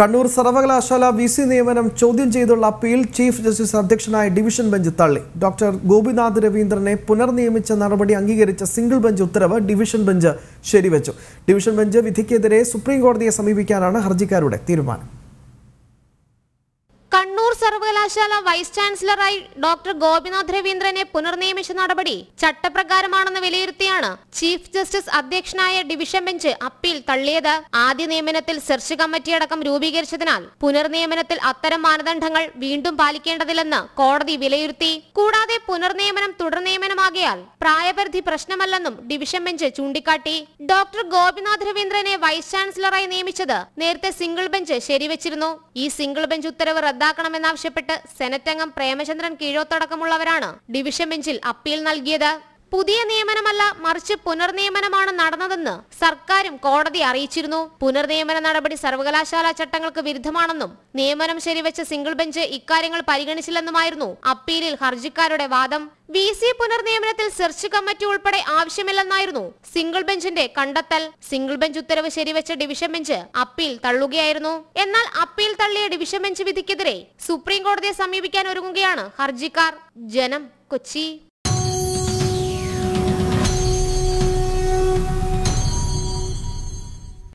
കണ്ണൂർ സർവകലാശാല V C നിയമനം ചോദ്യം ചെയ്തുള്ള അപ്പീൽ ചീഫ് ജസ്റ്റിസ് അധ്യക്ഷനായ ഡിവിഷൻ ബെഞ്ച് തള്ളി ഡോക്ടർ ഗോപിനാഥ് രവീന്ദ്രനെ പുനർനിയമിച്ച നടപടി അംഗീകരിച്ച സിംഗിൾ ബെഞ്ച് ഉത്തരവ് ഡിവിഷൻ ബെഞ്ച് ശരിവച്ചു ഡിവിഷൻ ബെഞ്ച് വിധിക്കെതിരെ സുപ്രീം കോടതിയെ സമീപിക്കാനാണ് ഹർജിക്കാരുടെ തീരുമാനം സർവകലാശാല വൈസ് ചാൻസലറായി ഡോക്ടർ ഗോപിനാഥ് രവീന്ദ്രനെ പുനർനിയമിച്ച നടപടി ചട്ടപ്രകാരമാണെന്ന് വിലയിരുത്തിയാണ് ചീഫ് ജസ്റ്റിസ് അധ്യക്ഷനായ ഡിവിഷൻ ബെഞ്ച് അപ്പീൽ തള്ളിയത് ആദ്യ നിയമനത്തിൽ സെർച്ച് കമ്മിറ്റിയടക്കം രൂപീകരിച്ചതിനാൽ പുനർനിയമനത്തിൽ അത്തരം മാനദണ്ഡങ്ങൾ വീണ്ടും പാലിക്കേണ്ടതില്ലെന്ന് കോടതി വിലയിരുത്തി കൂടാതെ പുനർനിയമനം തുടർനിയമനമാകിയാൽ പ്രായപരിധി പ്രശ്നമല്ലെന്നും ഡിവിഷൻ ബെഞ്ച് ചൂണ്ടിക്കാട്ടി ഡോക്ടർ ഗോപിനാഥ് രവീന്ദ്രനെ വൈസ് ചാൻസലറായി നിയമിച്ചത് നേരത്തെ സിംഗിൾ ബെഞ്ച് ശരിവച്ചിരുന്നു ഈ സിംഗിൾ ബെഞ്ച് ഉത്തരവ് റദ്ദാക്കണമെന്ന് വേണമെന്നാവശ്യപ്പെട്ട് സെനറ്റംഗം പ്രേമചന്ദ്രൻ കീഴോത്തടക്കമുള്ളവരാണ് ഡിവിഷൻ ബെഞ്ചിൽ അപ്പീൽ നൽകിയത് പുതിയ നിയമനമല്ല മറിച്ച് പുനർനിയമനമാണ് നടന്നതെന്ന് സർക്കാരും കോടതി അറിയിച്ചിരുന്നു പുനർനിയമന നടപടി സർവകലാശാല ചട്ടങ്ങൾക്ക് വിരുദ്ധമാണെന്നും നിയമനം ശരിവെച്ച സിംഗിൾ ബെഞ്ച് ഇക്കാര്യങ്ങൾ പരിഗണിച്ചില്ലെന്നുമായിരുന്നു അപ്പീലിൽ ഹർജിക്കാരുടെ വാദം വി സി പുനർനിയമനത്തിൽ സെർച്ച് കമ്മിറ്റി ഉൾപ്പെടെ ആവശ്യമില്ലെന്നായിരുന്നു സിംഗിൾ ബെഞ്ചിന്റെ കണ്ടെത്തൽ സിംഗിൾ ബെഞ്ച് ഉത്തരവ് ശരിവെച്ച ഡിവിഷൻ ബെഞ്ച് അപ്പീൽ തള്ളുകയായിരുന്നു എന്നാൽ അപ്പീൽ തള്ളിയ ഡിവിഷൻ ബെഞ്ച് വിധിക്കെതിരെ സുപ്രീം കോടതിയെ സമീപിക്കാൻ ഒരുങ്ങുകയാണ് ഹർജിക്കാർ ജനം കൊച്ചി